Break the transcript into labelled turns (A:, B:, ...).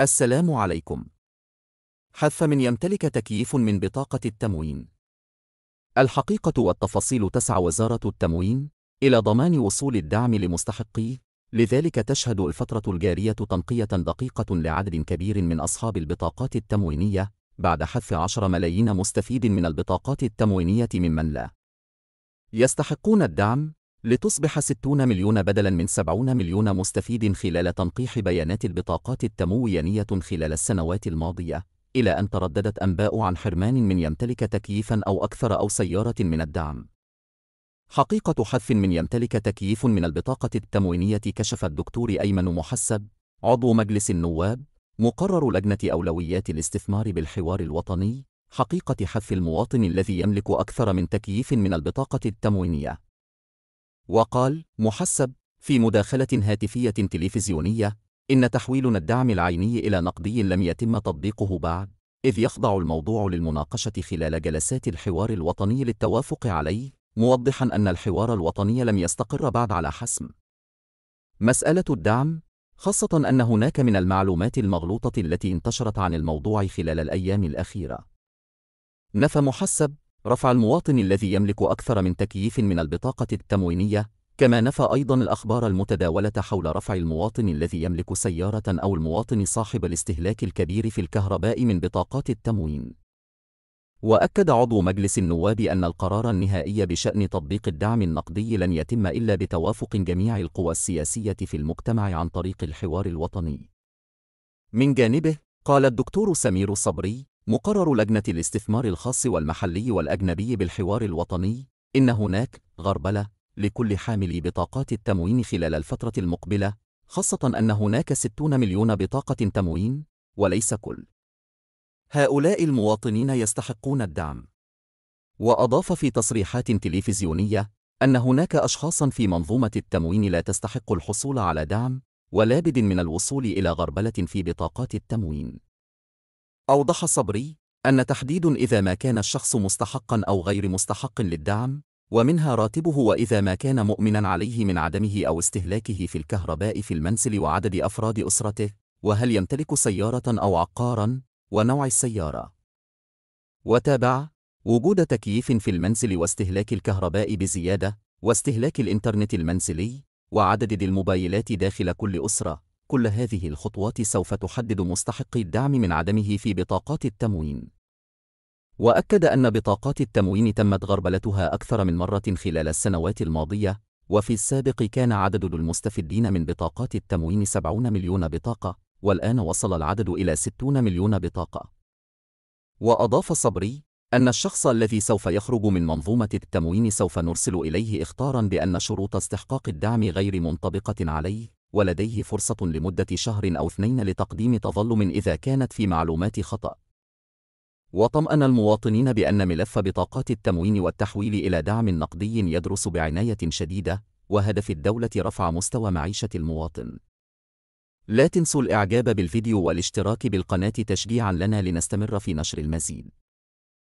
A: السلام عليكم. حث من يمتلك تكييف من بطاقة التموين. الحقيقة والتفاصيل تسعى وزارة التموين إلى ضمان وصول الدعم لمستحقيه، لذلك تشهد الفترة الجارية تنقية دقيقة لعدد كبير من أصحاب البطاقات التموينية، بعد حذف 10 ملايين مستفيد من البطاقات التموينية ممن لا يستحقون الدعم لتصبح 60 مليون بدلاً من 70 مليون مستفيد خلال تنقيح بيانات البطاقات التموينية خلال السنوات الماضية، إلى أن ترددت أنباء عن حرمان من يمتلك تكييفاً أو أكثر أو سيارة من الدعم. حقيقة حذف من يمتلك تكييف من البطاقة التموينية كشف الدكتور أيمن محسب، عضو مجلس النواب، مقرر لجنة أولويات الاستثمار بالحوار الوطني، حقيقة حذف المواطن الذي يملك أكثر من تكييف من البطاقة التموينية. وقال محسب في مداخلة هاتفية تلفزيونية إن تحويلنا الدعم العيني إلى نقدي لم يتم تطبيقه بعد إذ يخضع الموضوع للمناقشة خلال جلسات الحوار الوطني للتوافق عليه موضحا أن الحوار الوطني لم يستقر بعد على حسم مسألة الدعم خاصة أن هناك من المعلومات المغلوطة التي انتشرت عن الموضوع خلال الأيام الأخيرة نفى محسب رفع المواطن الذي يملك أكثر من تكييف من البطاقة التموينية كما نفى أيضا الأخبار المتداولة حول رفع المواطن الذي يملك سيارة أو المواطن صاحب الاستهلاك الكبير في الكهرباء من بطاقات التموين وأكد عضو مجلس النواب أن القرار النهائي بشأن تطبيق الدعم النقدي لن يتم إلا بتوافق جميع القوى السياسية في المجتمع عن طريق الحوار الوطني من جانبه قال الدكتور سمير صبري مقرر لجنة الاستثمار الخاص والمحلي والأجنبي بالحوار الوطني إن هناك غربلة لكل حاملي بطاقات التموين خلال الفترة المقبلة خاصة أن هناك 60 مليون بطاقة تموين وليس كل هؤلاء المواطنين يستحقون الدعم وأضاف في تصريحات تلفزيونية أن هناك أشخاصا في منظومة التموين لا تستحق الحصول على دعم ولابد من الوصول إلى غربلة في بطاقات التموين أوضح صبري أن تحديد إذا ما كان الشخص مستحقا أو غير مستحق للدعم ومنها راتبه وإذا ما كان مؤمنا عليه من عدمه أو استهلاكه في الكهرباء في المنزل وعدد أفراد أسرته وهل يمتلك سيارة أو عقارا ونوع السيارة وتابع وجود تكييف في المنزل واستهلاك الكهرباء بزيادة واستهلاك الإنترنت المنزلي وعدد الموبايلات داخل كل أسرة كل هذه الخطوات سوف تحدد مستحقي الدعم من عدمه في بطاقات التموين. وأكد أن بطاقات التموين تمت غربلتها أكثر من مرة خلال السنوات الماضية، وفي السابق كان عدد المستفدين من بطاقات التموين 70 مليون بطاقة، والآن وصل العدد إلى 60 مليون بطاقة. وأضاف صبري أن الشخص الذي سوف يخرج من منظومة التموين سوف نرسل إليه إخطارا بأن شروط استحقاق الدعم غير منطبقة عليه، ولديه فرصة لمدة شهر أو اثنين لتقديم تظلم إذا كانت في معلومات خطأ. وطمأن المواطنين بأن ملف بطاقات التموين والتحويل إلى دعم نقدي يدرس بعناية شديدة، وهدف الدولة رفع مستوى معيشة المواطن. لا تنسوا الإعجاب بالفيديو والاشتراك بالقناة تشجيعا لنا لنستمر في نشر المزيد.